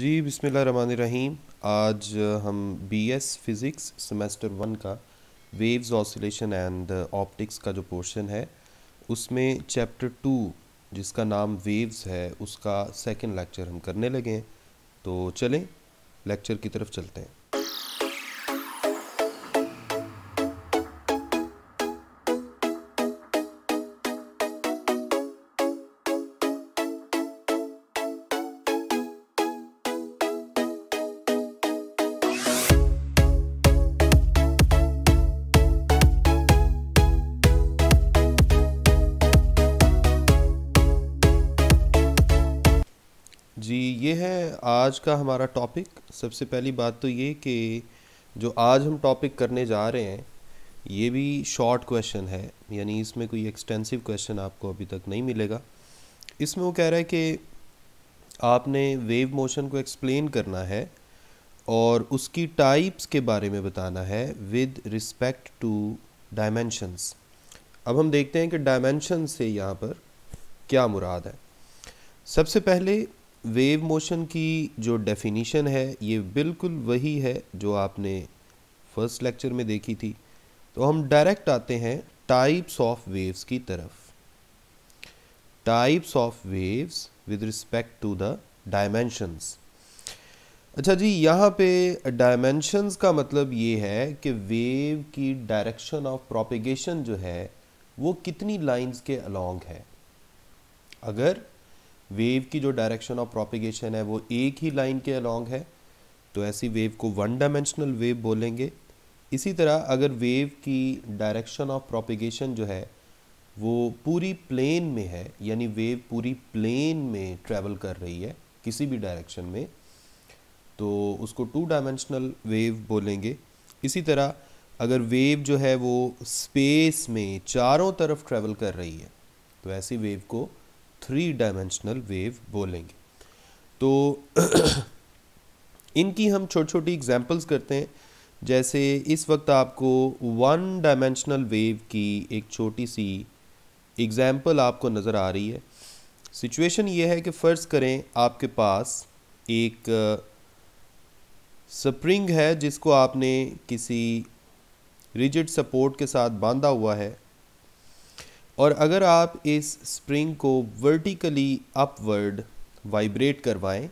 जी बिसमिल्ल रहीम आज हम बीएस फिज़िक्स सेमेस्टर वन का वेव्स ऑसिलेशन एंड ऑप्टिक्स का जो पोर्शन है उसमें चैप्टर टू जिसका नाम वेव्स है उसका सेकंड लेक्चर हम करने लगे हैं तो चलें लेक्चर की तरफ चलते हैं ये है आज का हमारा टॉपिक सबसे पहली बात तो ये कि जो आज हम टॉपिक करने जा रहे हैं ये भी शॉर्ट क्वेश्चन है यानी इसमें कोई एक्सटेंसिव क्वेश्चन आपको अभी तक नहीं मिलेगा इसमें वो कह रहा है कि आपने वेव मोशन को एक्सप्लेन करना है और उसकी टाइप्स के बारे में बताना है विद रिस्पेक्ट टू डायमेंशंस अब हम देखते हैं कि डायमेंशन से यहाँ पर क्या मुराद है सबसे पहले वेव मोशन की जो डेफिनीशन है ये बिल्कुल वही है जो आपने फर्स्ट लेक्चर में देखी थी तो हम डायरेक्ट आते हैं टाइप्स ऑफ वेव्स की तरफ types of waves with respect to the dimensions अच्छा जी यहाँ पे डायमेंशंस का मतलब ये है कि वेव की डायरेक्शन ऑफ प्रोपिगेशन जो है वो कितनी लाइंस के अलोंग है अगर वेव की जो डायरेक्शन ऑफ प्रोपिगेशन है वो एक ही लाइन के अलॉन्ग है तो ऐसी वेव को वन डायमेंशनल वेव बोलेंगे इसी तरह अगर वेव की डायरेक्शन ऑफ प्रोपिगेशन जो है वो पूरी प्लेन में है यानी वेव पूरी प्लेन में ट्रेवल कर रही है किसी भी डायरेक्शन में तो उसको टू डायमेंशनल वेव बोलेंगे इसी तरह अगर वेव जो है वो स्पेस में चारों तरफ ट्रेवल कर रही है तो ऐसी वेव को थ्री डायमेंशनल वेव बोलेंगे तो इनकी हम छोटी छोटी एग्जांपल्स करते हैं जैसे इस वक्त आपको वन डायमेंशनल वेव की एक छोटी सी एग्ज़ाम्पल आपको नज़र आ रही है सिचुएशन ये है कि फ़र्ज़ करें आपके पास एक स्प्रिंग uh, है जिसको आपने किसी रिजिड सपोर्ट के साथ बांधा हुआ है और अगर आप इस स्प्रिंग को वर्टिकली अपवर्ड वाइब्रेट करवाएं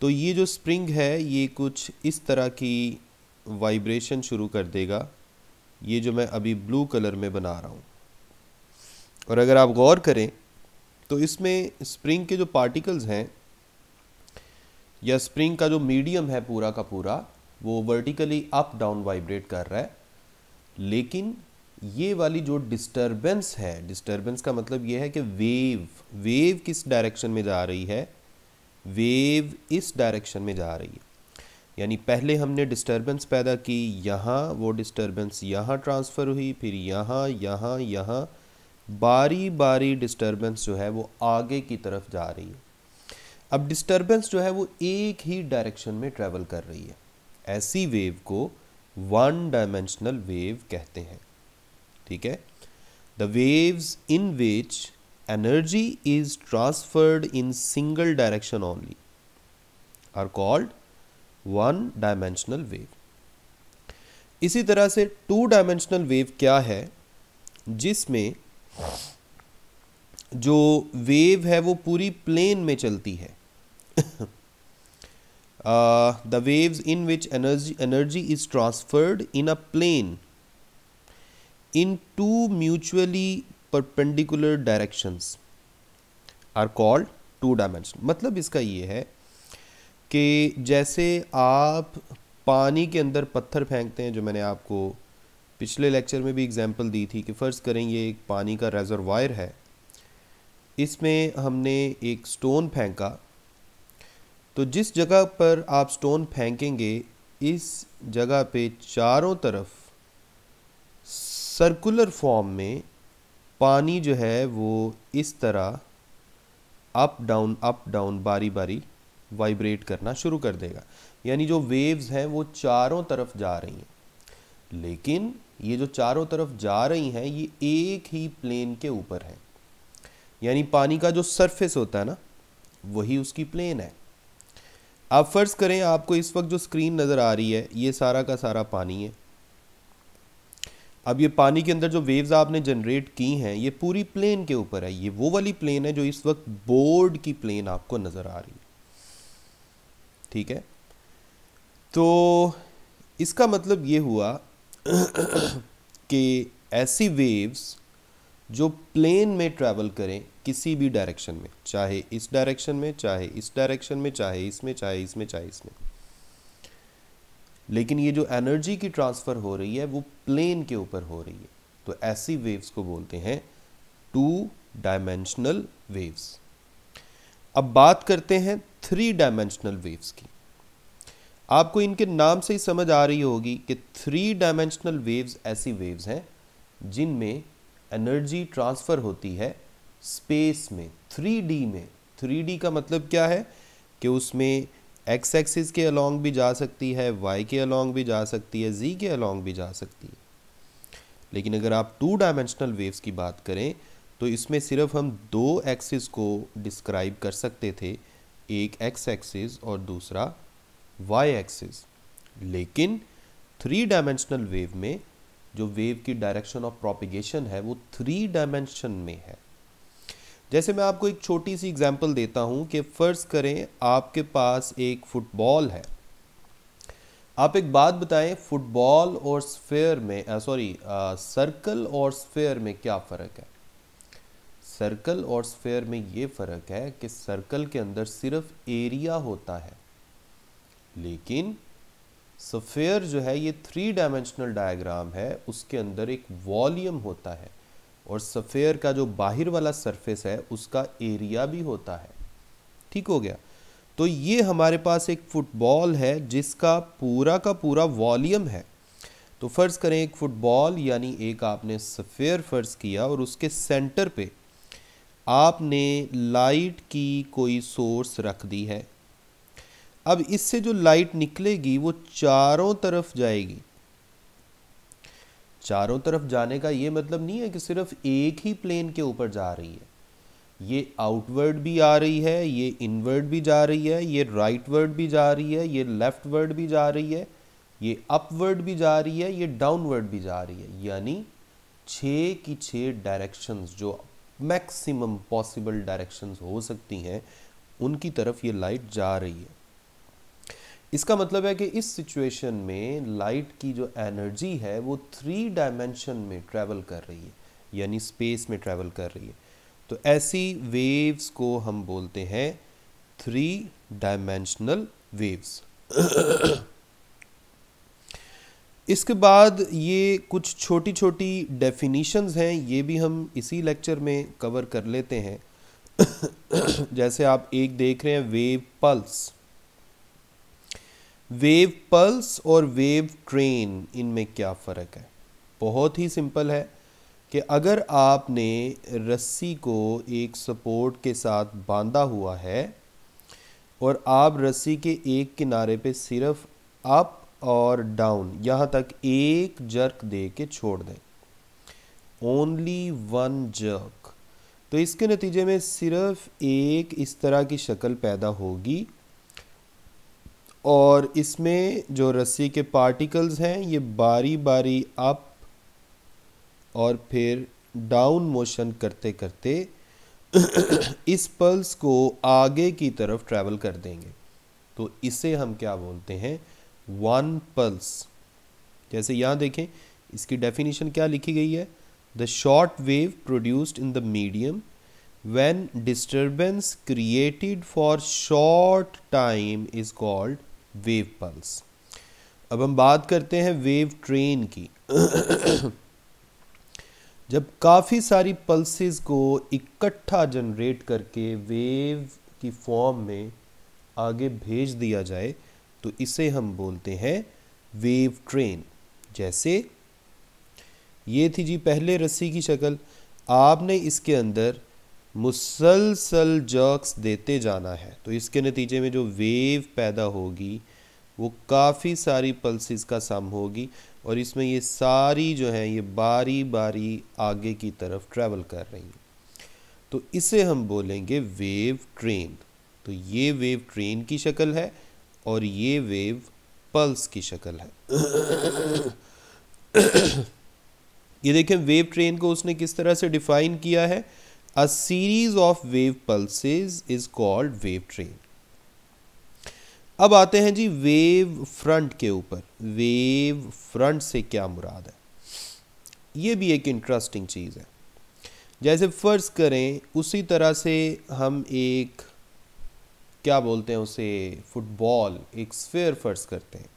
तो ये जो स्प्रिंग है ये कुछ इस तरह की वाइब्रेशन शुरू कर देगा ये जो मैं अभी ब्लू कलर में बना रहा हूँ और अगर आप गौर करें तो इसमें स्प्रिंग के जो पार्टिकल्स हैं या स्प्रिंग का जो मीडियम है पूरा का पूरा वो वर्टिकली अप डाउन वाइब्रेट कर रहा है लेकिन ये वाली जो डिस्टरबेंस है डिस्टरबेंस का मतलब ये है कि वेव वेव किस डायरेक्शन में जा रही है वेव इस डायरेक्शन में जा रही है यानी पहले हमने डिस्टरबेंस पैदा की यहाँ वो डिस्टरबेंस यहाँ ट्रांसफ़र हुई फिर यहाँ यहाँ यहाँ बारी बारी डिस्टरबेंस जो है वो आगे की तरफ जा रही है अब डिस्टरबेंस जो है वो एक ही डायरेक्शन में ट्रेवल कर रही है ऐसी वेव को वन डायमेंशनल वेव कहते हैं ठीक है the waves in which energy is transferred in single direction only are called one dimensional wave इसी तरह से टू डायमेंशनल वेव क्या है जिसमें जो वेव है वो पूरी प्लेन में चलती है the waves in which energy energy is transferred in a plane in two mutually perpendicular directions are called two dimension मतलब इसका ये है कि जैसे आप पानी के अंदर पत्थर फेंकते हैं जो मैंने आपको पिछले लेक्चर में भी एग्जांपल दी थी कि फ़र्ज़ करें ये एक पानी का रेजरवायर है इसमें हमने एक स्टोन फेंका तो जिस जगह पर आप स्टोन फेंकेंगे इस जगह पे चारों तरफ सर्कुलर फॉर्म में पानी जो है वो इस तरह अप डाउन अप डाउन बारी बारी वाइब्रेट करना शुरू कर देगा यानी जो वेव्स हैं वो चारों तरफ जा रही हैं लेकिन ये जो चारों तरफ जा रही हैं ये एक ही प्लेन के ऊपर है यानी पानी का जो सरफेस होता है ना वही उसकी प्लेन है आप फर्ज करें आपको इस वक्त जो स्क्रीन नज़र आ रही है ये सारा का सारा पानी है अब ये पानी के अंदर जो वेव्स आपने जनरेट की हैं ये पूरी प्लेन के ऊपर है ये वो वाली प्लेन है जो इस वक्त बोर्ड की प्लेन आपको नज़र आ रही है ठीक है तो इसका मतलब ये हुआ कि ऐसी वेव्स जो प्लेन में ट्रैवल करें किसी भी डायरेक्शन में चाहे इस डायरेक्शन में चाहे इस डायरेक्शन में चाहे इसमें चाहे इसमें चाहे इसमें, चाहे इसमें लेकिन ये जो एनर्जी की ट्रांसफ़र हो रही है वो प्लेन के ऊपर हो रही है तो ऐसी वेव्स को बोलते हैं टू डायमेंशनल वेव्स अब बात करते हैं थ्री डायमेंशनल वेव्स की आपको इनके नाम से ही समझ आ रही होगी कि थ्री डायमेंशनल वेव्स ऐसी वेव्स हैं जिनमें एनर्जी ट्रांसफ़र होती है स्पेस में थ्री डी में थ्री डी का मतलब क्या है कि उसमें एक्स एक्सिस के अलोंग भी जा सकती है वाई के अलोंग भी जा सकती है जी के अलॉन्ग भी जा सकती है लेकिन अगर आप टू डायमेंशनल वेव्स की बात करें तो इसमें सिर्फ हम दो एक्सिस को डिस्क्राइब कर सकते थे एक एक्स एक्सिस और दूसरा वाई एक्सिस लेकिन थ्री डायमेंशनल वेव में जो वेव की डायरेक्शन ऑफ प्रोपिगेशन है वो थ्री डायमेंशन में है जैसे मैं आपको एक छोटी सी एग्जांपल देता हूं कि फ़र्ज़ करें आपके पास एक फ़ुटबॉल है आप एक बात बताएं फुटबॉल और स्फेयर में सॉरी सर्कल और स्फेयर में क्या फ़र्क है सर्कल और स्फेयर में ये फ़र्क है कि सर्कल के अंदर सिर्फ एरिया होता है लेकिन सफेयर जो है ये थ्री डायमेंशनल डायग्राम है उसके अंदर एक वॉल्यूम होता है और सफ़ेयर का जो बाहर वाला सरफेस है उसका एरिया भी होता है ठीक हो गया तो ये हमारे पास एक फुटबॉल है जिसका पूरा का पूरा वॉल्यूम है तो फ़र्ज़ करें एक फ़ुटबॉल यानी एक आपने सफ़ेयर फ़र्ज़ किया और उसके सेंटर पे आपने लाइट की कोई सोर्स रख दी है अब इससे जो लाइट निकलेगी वो चारों तरफ जाएगी चारों तरफ जाने का ये मतलब नहीं है कि सिर्फ एक ही प्लेन के ऊपर जा रही है ये आउटवर्ड भी आ रही है ये इनवर्ड भी जा रही है ये राइट वर्ड भी जा रही है ये लेफ्ट वर्ड भी जा रही है ये अपवर्ड भी जा रही है ये डाउनवर्ड भी जा रही है यानी छः की छः डायरेक्शंस जो मैक्सिमम पॉसिबल डायरेक्शंस हो सकती हैं उनकी तरफ ये लाइट जा रही है इसका मतलब है कि इस सिचुएशन में लाइट की जो एनर्जी है वो थ्री डायमेंशन में ट्रैवल कर रही है यानी स्पेस में ट्रैवल कर रही है तो ऐसी वेव्स को हम बोलते हैं थ्री डायमेंशनल वेव्स इसके बाद ये कुछ छोटी छोटी डेफिनीशंस हैं ये भी हम इसी लेक्चर में कवर कर लेते हैं जैसे आप एक देख रहे हैं वेव पल्स वेव पल्स और वेव ट्रेन इनमें क्या फ़र्क है बहुत ही सिंपल है कि अगर आपने रस्सी को एक सपोर्ट के साथ बांधा हुआ है और आप रस्सी के एक किनारे पे सिर्फ अप और डाउन यहाँ तक एक जर्क दे के छोड़ दें ओनली वन जर्क तो इसके नतीजे में सिर्फ एक इस तरह की शक्ल पैदा होगी और इसमें जो रस्सी के पार्टिकल्स हैं ये बारी बारी अप और फिर डाउन मोशन करते करते इस पल्स को आगे की तरफ ट्रैवल कर देंगे तो इसे हम क्या बोलते हैं वन पल्स जैसे यहाँ देखें इसकी डेफिनेशन क्या लिखी गई है the short wave produced in the medium when disturbance created for short time is called wave pulse अब हम बात करते हैं वेव ट्रेन की जब काफ़ी सारी पल्सेस को इकट्ठा जनरेट करके वेव की फॉर्म में आगे भेज दिया जाए तो इसे हम बोलते हैं वेव ट्रेन जैसे ये थी जी पहले रस्सी की शक्ल आपने इसके अंदर मुसलसल जर्क्स देते जाना है तो इसके नतीजे में जो वेव पैदा होगी वो काफ़ी सारी पल्सिस का सम होगी और इसमें ये सारी जो है ये बारी बारी आगे की तरफ ट्रैवल कर रही हैं तो इसे हम बोलेंगे वेव ट्रेन तो ये वेव ट्रेन की शक्ल है और ये वेव पल्स की शक्ल है ये देखें वेव ट्रेन को उसने किस तरह से डिफाइन किया है A series of wave pulses is called wave train. अब आते हैं जी वेव फ्रंट के ऊपर वेव फ्रंट से क्या मुराद है ये भी एक इंटरेस्टिंग चीज़ है जैसे फ़र्ज़ करें उसी तरह से हम एक क्या बोलते हैं उसे फुटबॉल एक स्फेयर फ़र्ज़ करते हैं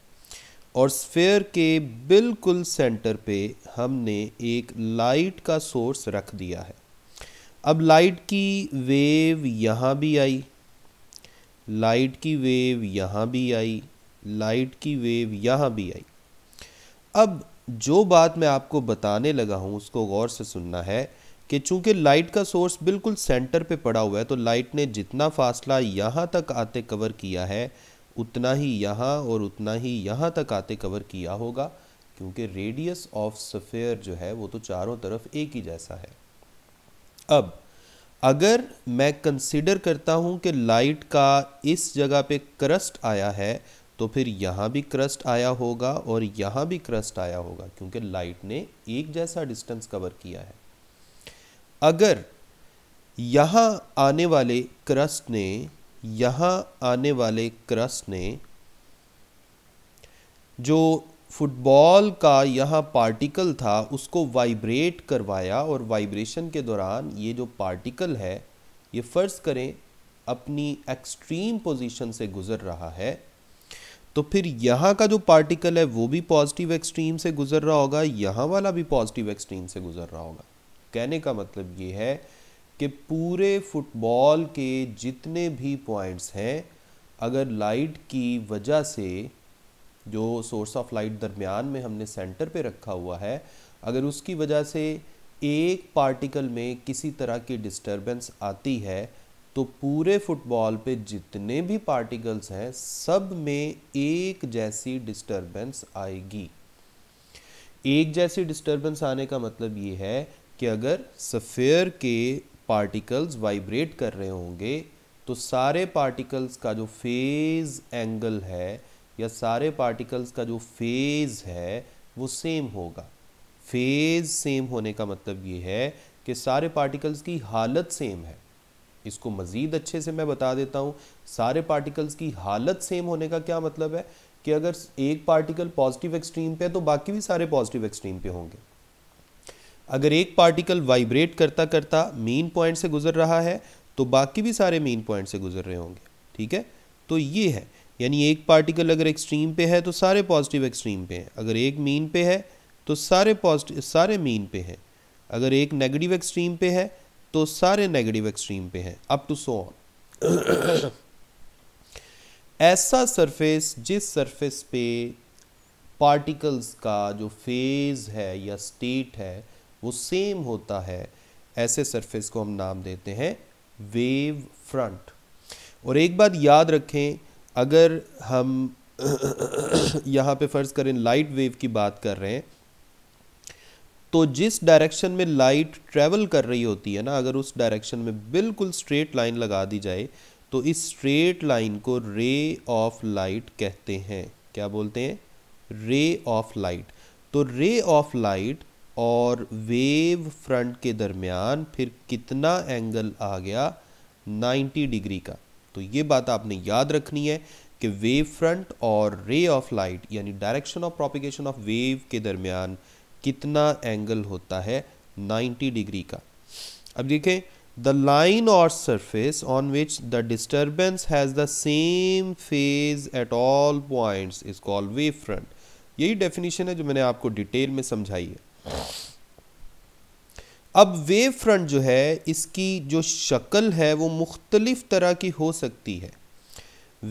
और स्फेयर के बिल्कुल सेंटर पे हमने एक लाइट का सोर्स रख दिया है अब लाइट की वेव यहाँ भी आई लाइट की वेव यहाँ भी आई लाइट की वेव यहाँ भी आई अब जो बात मैं आपको बताने लगा हूँ उसको गौर से सुनना है कि चूंकि लाइट का सोर्स बिल्कुल सेंटर पे पड़ा हुआ है तो लाइट ने जितना फासला यहाँ तक आते कवर किया है उतना ही यहाँ और उतना ही यहाँ तक आते कवर किया होगा क्योंकि रेडियस ऑफ सफ़ेयर जो है वो तो चारों तरफ एक ही जैसा है अब अगर मैं कंसिडर करता हूँ कि लाइट का इस जगह पे क्रस्ट आया है तो फिर यहाँ भी क्रस्ट आया होगा और यहाँ भी क्रस्ट आया होगा क्योंकि लाइट ने एक जैसा डिस्टेंस कवर किया है अगर यहाँ आने वाले क्रस्ट ने यहाँ आने वाले क्रस्ट ने जो फुटबॉल का यहाँ पार्टिकल था उसको वाइब्रेट करवाया और वाइब्रेशन के दौरान ये जो पार्टिकल है ये फ़र्ज़ करें अपनी एक्सट्रीम पोजीशन से गुज़र रहा है तो फिर यहाँ का जो पार्टिकल है वो भी पॉजिटिव एक्सट्रीम से गुज़र रहा होगा यहाँ वाला भी पॉजिटिव एक्सट्रीम से गुज़र रहा होगा कहने का मतलब ये है कि पूरे फुटबॉल के जितने भी पॉइंट्स हैं अगर लाइट की वजह से जो सोर्स ऑफ लाइट दरमियान में हमने सेंटर पे रखा हुआ है अगर उसकी वजह से एक पार्टिकल में किसी तरह की डिस्टरबेंस आती है तो पूरे फुटबॉल पे जितने भी पार्टिकल्स हैं सब में एक जैसी डिस्टरबेंस आएगी एक जैसी डिस्टरबेंस आने का मतलब ये है कि अगर सफ़ेयर के पार्टिकल्स वाइब्रेट कर रहे होंगे तो सारे पार्टिकल्स का जो फेज़ एंगल है या सारे पार्टिकल्स का जो फेज़ है वो सेम होगा फेज़ सेम होने का मतलब ये है कि सारे पार्टिकल्स की हालत सेम है इसको मज़ीद अच्छे से मैं बता देता हूँ सारे पार्टिकल्स की हालत सेम होने का क्या मतलब है कि अगर एक पार्टिकल पॉजिटिव एक्सट्रीम पे है तो बाकी भी सारे पॉजिटिव एक्सट्रीम पे होंगे अगर एक पार्टिकल वाइब्रेट करता करता मेन पॉइंट से गुजर रहा है तो बाकी भी सारे मेन पॉइंट से गुजर रहे होंगे ठीक है तो ये है यानी एक पार्टिकल अगर एक्सट्रीम पे है तो सारे पॉजिटिव एक्सट्रीम पे हैं अगर एक मीन पे है तो सारे पॉजिटिव सारे मीन पे हैं अगर एक नेगेटिव एक्सट्रीम पे है तो सारे नेगेटिव एक्सट्रीम पे हैं अप टू सो ऑन ऐसा सरफेस जिस सरफेस पे पार्टिकल्स का जो फेज़ है या स्टेट है वो सेम होता है ऐसे सरफेस को हम नाम देते हैं वेव फ्रंट और एक बात याद रखें अगर हम यहाँ पे फ़र्ज़ करें लाइट वेव की बात कर रहे हैं तो जिस डायरेक्शन में लाइट ट्रेवल कर रही होती है ना अगर उस डायरेक्शन में बिल्कुल स्ट्रेट लाइन लगा दी जाए तो इस स्ट्रेट लाइन को रे ऑफ लाइट कहते हैं क्या बोलते हैं रे ऑफ लाइट तो रे ऑफ लाइट और वेव फ्रंट के दरमियान फिर कितना एंगल आ गया 90 डिग्री का तो ये बात आपने याद रखनी है कि वेव फ्रंट और रे ऑफ लाइट यानी direction of propagation of wave के दरमियान कितना एंगल होता है 90 डिग्री का अब देखें द लाइन और surface on which the disturbance has the same phase at all points is called wave front यही डेफिनेशन है जो मैंने आपको डिटेल में समझाई है अब वेव फ्रंट जो है इसकी जो शक्ल है वो मुख्तलिफ़ तरह की हो सकती है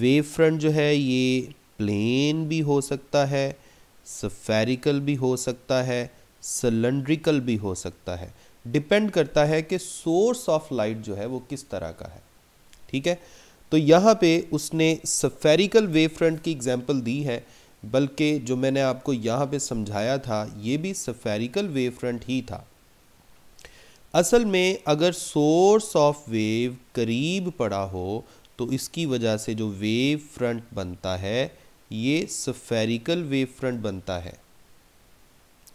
वेव फ्रंट जो है ये प्लेन भी हो सकता है सफेरिकल भी हो सकता है सिलेंड्रिकल भी हो सकता है डिपेंड करता है कि सोर्स ऑफ लाइट जो है वो किस तरह का है ठीक है तो यहाँ पे उसने सफेरिकल वेव फ्रंट की एग्जांपल दी है बल्कि जो मैंने आपको यहाँ पे समझाया था ये भी सफेरिकल वेव फ्रंट ही था असल में अगर सोर्स ऑफ वेव करीब पड़ा हो तो इसकी वजह से जो वेव फ्रंट बनता है ये सफेरिकल वेव फ्रंट बनता है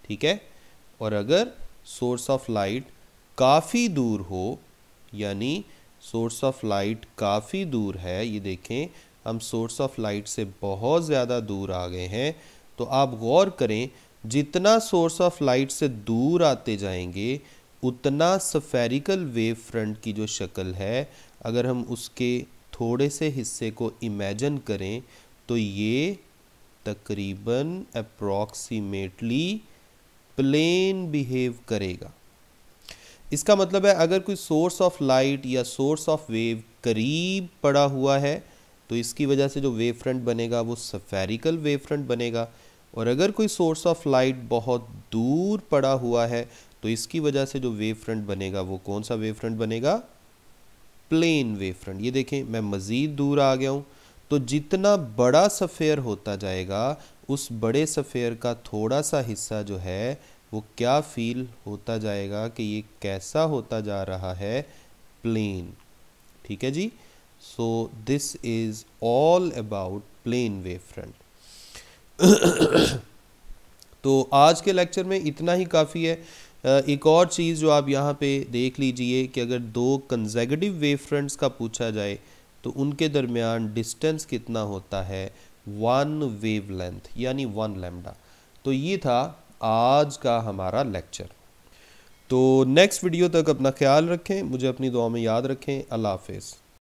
ठीक है और अगर सोर्स ऑफ लाइट काफ़ी दूर हो यानी सोर्स ऑफ लाइट काफ़ी दूर है ये देखें हम सोर्स ऑफ लाइट से बहुत ज़्यादा दूर आ गए हैं तो आप गौर करें जितना सोर्स ऑफ लाइट से दूर आते जाएंगे उतना सफेरिकल वेव फ्रंट की जो शक्ल है अगर हम उसके थोड़े से हिस्से को इमेजन करें तो ये तकरीबन अप्रॉक्सीमेटली प्लेन बिहेव करेगा इसका मतलब है अगर कोई सोर्स ऑफ लाइट या सोर्स ऑफ वेव करीब पड़ा हुआ है तो इसकी वजह से जो वेव फ्रंट बनेगा वो सफेरिकल वेव फ्रंट बनेगा और अगर कोई सोर्स ऑफ लाइट बहुत दूर पड़ा हुआ है तो इसकी वजह से जो वेव फ्रंट बनेगा वो कौन सा वेव फ्रंट बनेगा प्लेन वेव फ्रंट ये देखें मैं मज़ीद दूर आ गया हूँ तो जितना बड़ा सफ़ेयर होता जाएगा उस बड़े सफ़ेयर का थोड़ा सा हिस्सा जो है वो क्या फील होता जाएगा कि ये कैसा होता जा रहा है प्लेन ठीक है जी so this is all about plane wave front तो आज के लेक्चर में इतना ही काफ़ी है एक और चीज़ जो आप यहाँ पे देख लीजिए कि अगर दो कंजेगटिव वेव फ्रंट्स का पूछा जाए तो उनके दरमियान डिस्टेंस कितना होता है वन वेव लेंथ यानी वन लेमडा तो ये था आज का हमारा लेक्चर तो नेक्स्ट वीडियो तक अपना ख्याल रखें मुझे अपनी दुआ में याद रखें अल्लाह हाफिज़